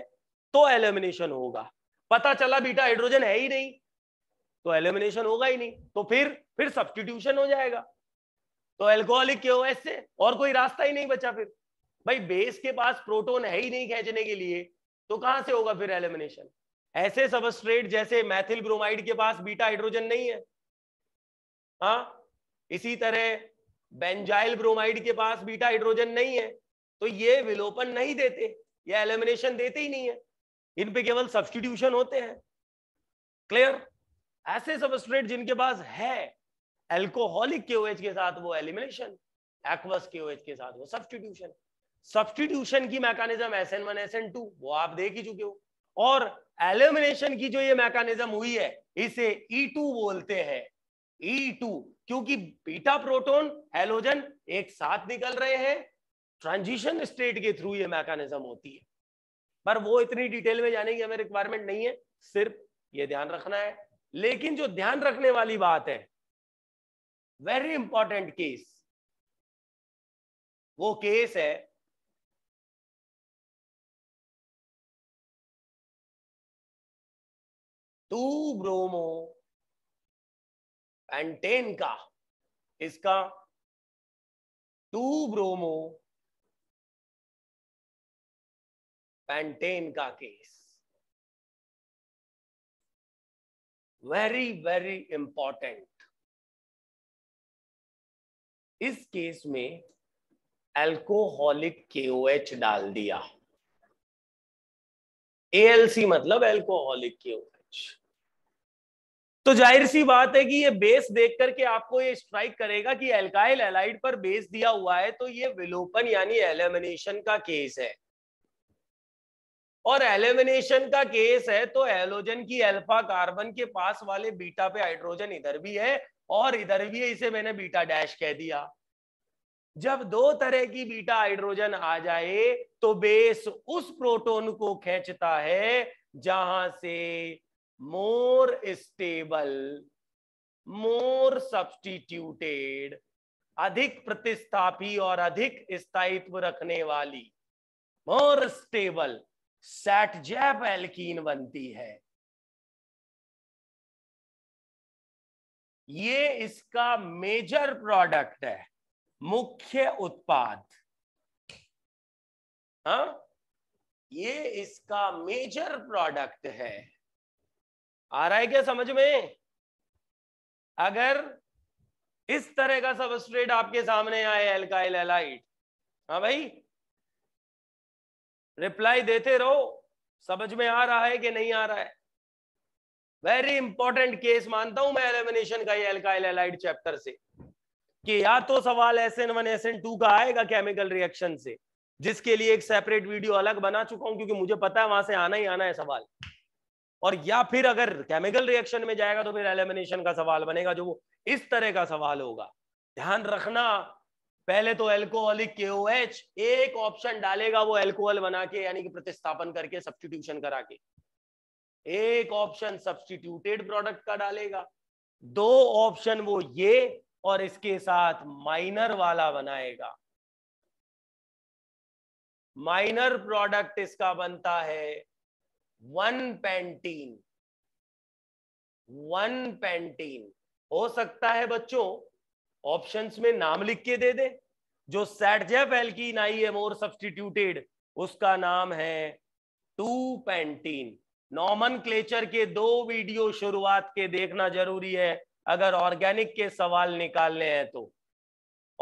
तो एलिमिनेशन होगा पता चला बीटा हाइड्रोजन है ही नहीं तो एलिमिनेशन होगा ही नहीं तो फिर फिर सब्सटीट्यूशन हो जाएगा तो एल्कोहलिक क्यों ऐसे और कोई रास्ता ही नहीं बचा फिर भाई बेस के पास प्रोटोन है ही नहीं खेचने के लिए तो कहां से होगा फिर एलिमिनेशन ऐसे सबस्ट्रेट जैसे मैथिल ब्रोमाइड के पास बीटा हाइड्रोजन नहीं है हा इसी तरह बेंजाइल ब्रोमाइड के पास बीटा हाइड्रोजन नहीं है तो ये विलोपन नहीं देते ये एलिमिनेशन देते ही नहीं है इन पे केवल सब्सटीट्यूशन होते हैं क्लियर ऐसे सबस्ट्रेट जिनके पास है एल्कोहलिक के ओएच के साथ वो एलिमिनेशन एक्वस के ओएच के साथ वो सब्सटीट्यूशन सब्सटीट्यूशन की मैकेनिज्म SN1 SN2 वो आप देख ही चुके हो और एलिमिनेशन की जो ये मैकेनिज्म हुई है इसे E2 बोलते हैं E2 क्योंकि बीटा प्रोटोन हेलोजन एक साथ निकल रहे हैं ट्रांजिशन स्टेट के थ्रू ये मैकेनिज्म होती है पर वो इतनी डिटेल में जाने की हमें रिक्वायरमेंट नहीं है सिर्फ ये ध्यान रखना है लेकिन जो ध्यान रखने वाली बात है वेरी इंपॉर्टेंट केस वो केस है टू ब्रोमो पेंटेन का इसका टू ब्रोमो पेंटेन का केस वेरी वेरी इंपॉर्टेंट इस केस में एल्कोहलिक एच डाल दिया एएलसी मतलब एल्कोहलिक एच तो जाहिर सी बात है कि ये बेस देख करके आपको ये स्ट्राइक करेगा कि एल्काइल एलाइड पर बेस दिया हुआ है तो ये विलोपन यानी एलिमिनेशन का केस है और एलिमिनेशन का केस है तो एलोजन की अल्फा कार्बन के पास वाले बीटा पे हाइड्रोजन इधर भी है और इधर भी है इसे मैंने बीटा डैश कह दिया जब दो तरह की बीटा हाइड्रोजन आ जाए तो बेस उस प्रोटोन को खेचता है जहां से मोर स्टेबल मोर सब्स्टिट्यूटेड अधिक प्रतिस्थापी और अधिक स्थायित्व रखने वाली मोर स्टेबल जैप एल्कीन बनती है ये इसका मेजर प्रोडक्ट है मुख्य उत्पाद हा? ये इसका मेजर प्रोडक्ट है आ रहा है क्या समझ में अगर इस तरह का सबस्ट्रेट आपके सामने आए एलकाइल एलाइट हाँ भाई रिप्लाई देते रहो समझ में आ रहा है कि नहीं आ रहा है वेरी इंपॉर्टेंट केस मानता हूं मैं एलिमिनेशन का ये एल्काइल एलाइट चैप्टर से कि या तो सवाल S N one S N two का आएगा केमिकल रिएक्शन से जिसके लिए एक सेपरेट वीडियो अलग बना चुका हूं क्योंकि मुझे पता है वहां से आना ही आना है सवाल और या फिर अगर केमिकल रिएक्शन में जाएगा तो फिर एलिमिनेशन का सवाल बनेगा जो इस तरह का सवाल होगा ध्यान रखना पहले तो एल्कोहलिक के एच एक ऑप्शन डालेगा वो एल्कोहल बना के यानी कि प्रतिस्थापन करके सब्सटीट्यूशन करा के एक ऑप्शन सब्सटीट्यूटेड प्रोडक्ट का डालेगा दो ऑप्शन वो ये और इसके साथ माइनर वाला बनाएगा माइनर प्रोडक्ट इसका बनता है वन पेंटीन वन पेंटीन हो सकता है बच्चों ऑप्शंस में नाम लिख के दे दे जो सैटजेफ एल्कीन आई है मोर सब्सटीट्यूटेड उसका नाम है टू पेंटीन नॉमन क्लेचर के दो वीडियो शुरुआत के देखना जरूरी है अगर ऑर्गेनिक के सवाल निकालने हैं तो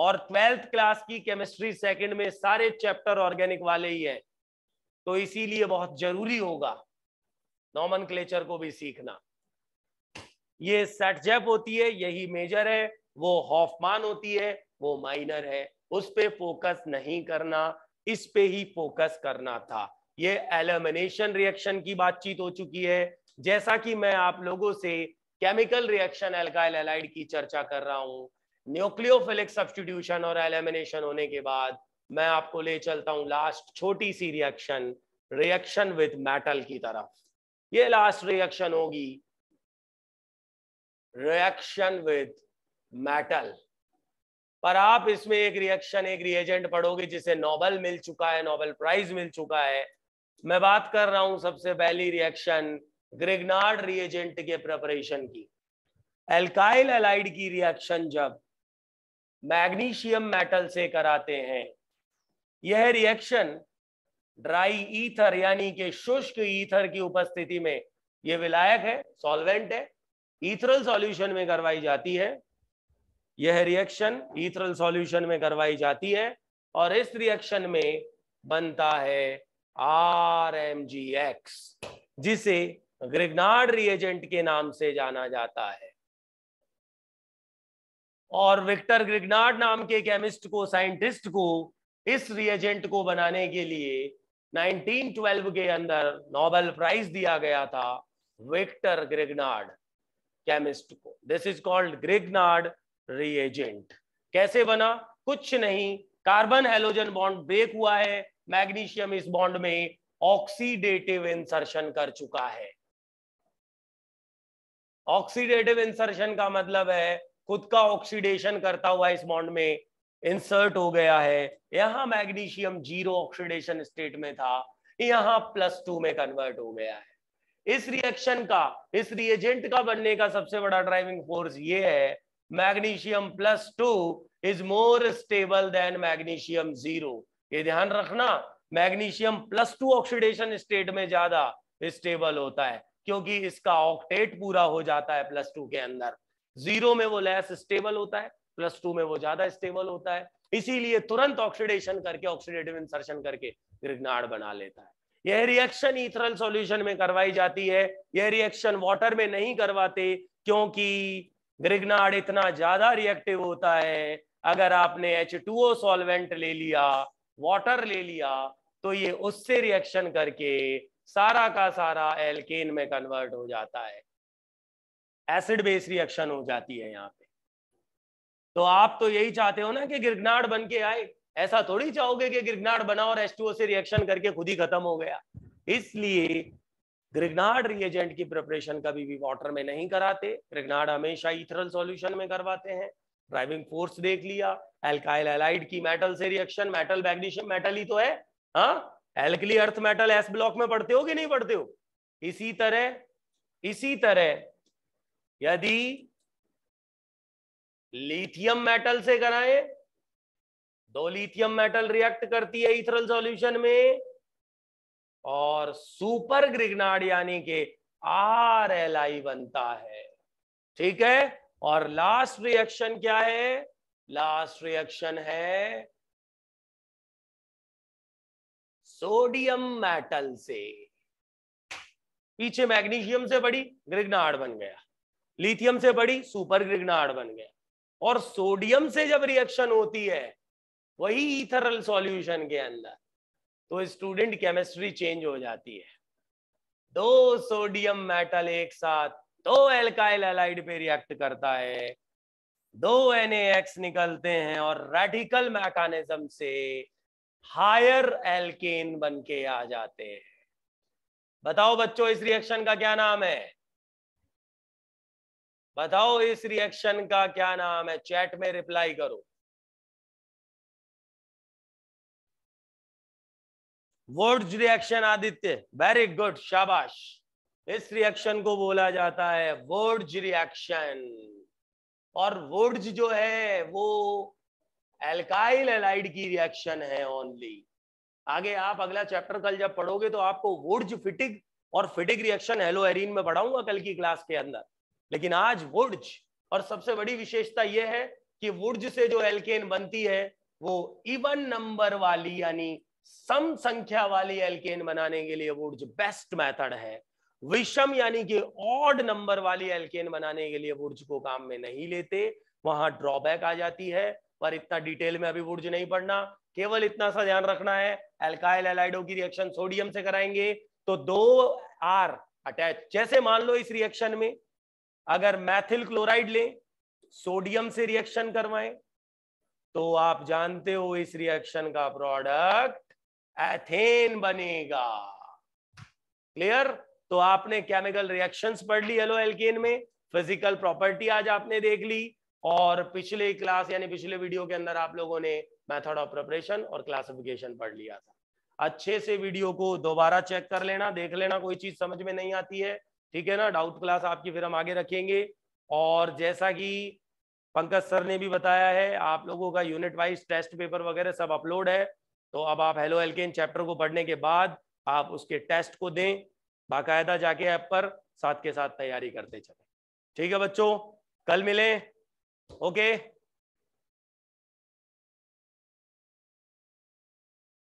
और ट्वेल्थ क्लास की केमिस्ट्री सेकंड में सारे चैप्टर ऑर्गेनिक वाले ही हैं तो इसीलिए बहुत जरूरी होगा नॉमन को भी सीखना ये सेटजेप होती है यही मेजर है वो हॉफमान होती है वो माइनर है उस पर फोकस नहीं करना इस पे ही फोकस करना था ये एलिमिनेशन रिएक्शन की बातचीत हो चुकी है जैसा कि मैं आप लोगों से केमिकल रिएक्शन एल्काइल एलाइड की चर्चा कर रहा हूं न्यूक्लियोफिलिक सब्सटीट्यूशन और एलिमिनेशन होने के बाद मैं आपको ले चलता हूं लास्ट छोटी सी रिएक्शन रिएक्शन विद मेटल की तरफ ये लास्ट रिएक्शन होगी रिएक्शन विद मेटल पर आप इसमें एक रिएक्शन एक रिएजेंट पढ़ोगे जिसे नोबल मिल चुका है नोबल प्राइज मिल चुका है मैं बात कर रहा हूं सबसे पहली रिएक्शन ग्रेगनार्ड रिएजेंट के प्रिपरेशन की एल्काइल एलाइड की रिएक्शन जब मैग्नीशियम मेटल से कराते हैं यह रिएक्शन ड्राई ईथर यानी कि शुष्क ईथर की उपस्थिति में ये विलायक है सॉल्वेंट है ईथरल सॉल्यूशन में करवाई जाती है यह रिएक्शन ईथरल सॉल्यूशन में करवाई जाती है और इस रिएक्शन में बनता है आर जिसे ग्रिगनार्ड रिएजेंट के नाम से जाना जाता है और विक्टर ग्रिगनार्ड नाम के केमिस्ट को साइंटिस्ट को इस रिएजेंट को बनाने के लिए 1912 के अंदर नोबेल प्राइज दिया गया था विक्टर ग्रिगनार्ड केमिस्ट को this is called Grignard reagent कैसे बना कुछ नहीं कार्बन हेलोजन बॉन्ड ब्रेक हुआ है मैग्नीशियम इस बॉन्ड में ऑक्सीडेटिव इंसर्शन कर चुका है ऑक्सीडेटिव इंसर्शन का मतलब है खुद का ऑक्सीडेशन करता हुआ इस बॉन्ड में इंसर्ट हो गया है यहां मैग्नीशियम जीरो ऑक्सीडेशन स्टेट में था यहां प्लस टू में कन्वर्ट हो गया है इस रिएक्शन का इस रिएजेंट का बनने का सबसे बड़ा ड्राइविंग फोर्स ये है magnesium plus two is more stable than magnesium zero ये ध्यान रखना magnesium plus two oxidation state में ज्यादा स्टेबल होता है क्योंकि इसका ऑक्टेट पूरा हो जाता है प्लस टू के अंदर जीरो में वो लेस स्टेबल होता है प्लस टू में वो ज्यादा स्टेबल होता है इसीलिए तुरंत ऑक्सीडेशन करके ऑक्सीडेटिव इंसर्शन करके ग्रिगनाड बना लेता है यह रिएक्शन इथरल सॉल्यूशन में करवाई जाती है यह रिएक्शन वाटर में नहीं करवाते क्योंकि ग्रिगनाड इतना ज्यादा रिएक्टिव होता है अगर आपने एच टू सॉल्वेंट ले लिया वाटर ले लिया तो ये उससे रिएक्शन करके सारा का सारा एल्केन में कन्वर्ट हो जाता है एसिड बेस रिएक्शन हो जाती है यहाँ पे तो आप तो यही चाहते हो ना कि गिरगनाड बन के आए ऐसा थोड़ी चाहोगे कि गिरगनाड बना और H2O से रिएक्शन करके खुद ही खत्म हो गया इसलिए ग्रिगनाड रिएजेंट की प्रिपरेशन कभी भी वाटर में नहीं कराते ग्रिगनाड हमेशा इथरल सॉल्यूशन में करवाते हैं ड्राइविंग फोर्स देख लिया एल्काइल एलाइड की मेटल से रिएक्शन मेटल मैग्नीशियम मेटल ही तो है हाँ alkali earth metal S block में पढ़ते हो कि नहीं पढ़ते हो इसी तरह इसी तरह यदि लिथियम मेटल से कराए दो लिथियम मेटल रिएक्ट करती है इथरल सॉल्यूशन में और सुपर ग्रिगनाड यानी के आर एल आई बनता है ठीक है और लास्ट रिएक्शन क्या है लास्ट रिएक्शन है सोडियम मेटल से पीछे मैग्नीशियम से बड़ी ग्रिगनाड बन गया लिथियम से बड़ी सुपर ग्रिगनाड बन गया और सोडियम से जब रिएक्शन होती है वही इथरल सॉल्यूशन के अंदर तो स्टूडेंट केमिस्ट्री चेंज हो जाती है दो सोडियम मेटल एक साथ दो एल्काइल एलाइड पे रिएक्ट करता है दो एन निकलते हैं और रेडिकल मैकानिज्म से हायर एल्केन बन के आ जाते हैं बताओ बच्चों इस रिएक्शन का क्या नाम है बताओ इस रिएक्शन का क्या नाम है चैट में रिप्लाई करो words reaction Aditya very good शाबाश इस रिएक्शन को बोला जाता है वर्ड्स रिएक्शन और वोट्स जो है वो एल्काइल एलाइड की रिएक्शन है ओनली आगे आप अगला चैप्टर कल जब पढ़ोगे तो आपको वोड्ज फिटिक और फिटिक रिएक्शन हेलो एरिन में पढ़ाऊंगा कल की क्लास के अंदर लेकिन आज वुड्स और सबसे बड़ी विशेषता यह है कि वुड्स से जो एल्केन बनती है वो इवन नंबर वाली यानी सम संख्या वाली एल्केन बनाने के लिए वुड्स बेस्ट मेथड है विषम यानी कि ऑड नंबर वाली एल्केन बनाने के लिए वुड्स को काम में नहीं लेते वहां ड्रॉबैक आ जाती है पर इतना डिटेल में अभी वुड्स नहीं पढ़ना केवल इतना सा ध्यान रखना है एल्काइल एलाइडो की रिएक्शन सोडियम से कराएंगे तो दो आर अटैच जैसे मान लो इस रिएक्शन में अगर मैथिल क्लोराइड ले सोडियम से रिएक्शन करवाएं तो आप जानते हो इस रिएक्शन का प्रोडक्ट एथेन बनेगा क्लियर तो आपने केमिकल रिएक्शंस पढ़ ली एलो एल्केन में फिजिकल प्रॉपर्टी आज आपने देख ली और पिछले क्लास यानी पिछले वीडियो के अंदर आप लोगों ने मेथड ऑफ प्रिपरेशन और क्लासिफिकेशन पढ़ लिया था अच्छे से वीडियो को दोबारा चेक कर लेना देख लेना कोई चीज समझ में नहीं आती है ठीक है ना डाउट क्लास आपकी फिर हम आगे रखेंगे और जैसा कि पंकज सर ने भी बताया है आप लोगों का यूनिट वाइज टेस्ट पेपर वगैरह सब अपलोड है तो अब आप हेलो एल चैप्टर को पढ़ने के बाद आप उसके टेस्ट को दें बाकायदा जाके ऐप पर साथ के साथ तैयारी करते चले ठीक है बच्चों कल मिलें ओके